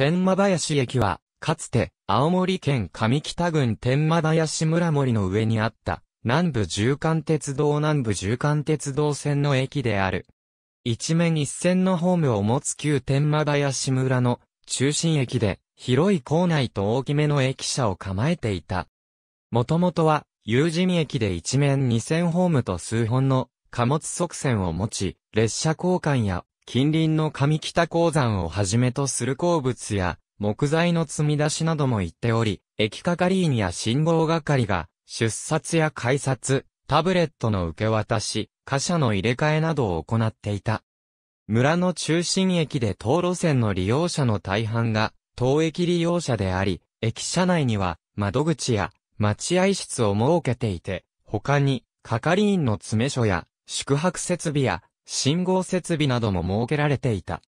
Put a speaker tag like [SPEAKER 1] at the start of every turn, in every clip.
[SPEAKER 1] 天馬林駅は、かつて、青森県上北郡天馬林村森の上にあった、南部縦貫鉄道南部縦貫鉄道線の駅である。一面一線のホームを持つ旧天馬林村の中心駅で、広い構内と大きめの駅舎を構えていた。もともとは、有人駅で一面二線ホームと数本の貨物側線を持ち、列車交換や近隣の上北鉱山をはじめとする鉱物や木材の積み出しなども行っており、駅係員や信号係が出札や改札、タブレットの受け渡し、貨車の入れ替えなどを行っていた。村の中心駅で当路線の利用者の大半が、当駅利用者であり、駅舎内には窓口や待合室を設けていて、他に、係員の詰め所や宿泊設備や信号設備なども設けられていた。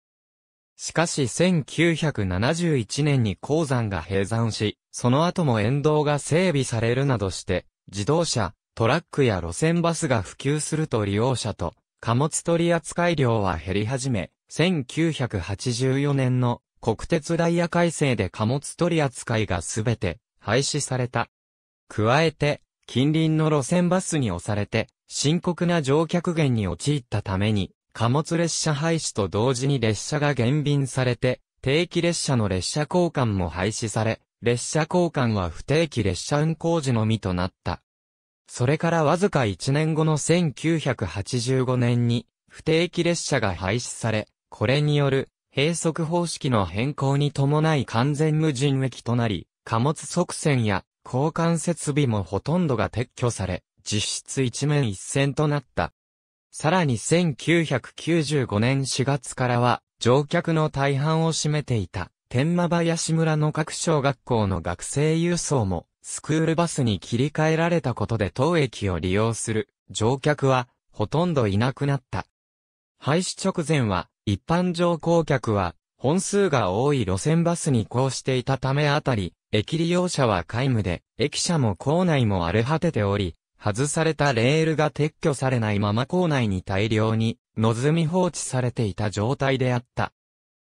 [SPEAKER 1] しかし1971年に鉱山が閉山し、その後も沿道が整備されるなどして、自動車、トラックや路線バスが普及すると利用者と、貨物取扱量は減り始め、1984年の国鉄ダイヤ改正で貨物取扱いがすべて廃止された。加えて、近隣の路線バスに押されて、深刻な乗客減に陥ったために、貨物列車廃止と同時に列車が減便されて、定期列車の列車交換も廃止され、列車交換は不定期列車運行時のみとなった。それからわずか1年後の1985年に、不定期列車が廃止され、これによる、閉塞方式の変更に伴い完全無人駅となり、貨物側線や交換設備もほとんどが撤去され、実質一面一線となった。さらに1995年4月からは、乗客の大半を占めていた、天馬林村の各小学校の学生郵送も、スクールバスに切り替えられたことで当駅を利用する乗客はほとんどいなくなった。廃止直前は一般乗降客は本数が多い路線バスに移行していたためあたり、駅利用者は皆無で、駅舎も構内も荒れ果てており、外されたレールが撤去されないまま校内に大量に、のずみ放置されていた状態であった。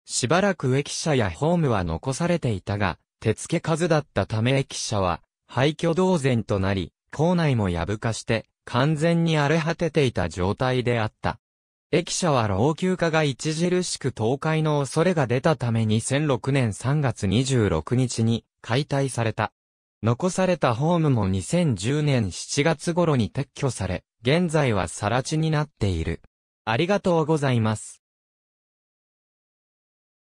[SPEAKER 1] しばらく駅舎やホームは残されていたが、手付け数だったため駅舎は、廃墟同然となり、校内も破かして、完全に荒れ果てていた状態であった。駅舎は老朽化が著しく倒壊の恐れが出たために2006年3月26日に解体された。残されたホームも2010年7月頃に撤去され、現在は更地になっている。ありがとうございます。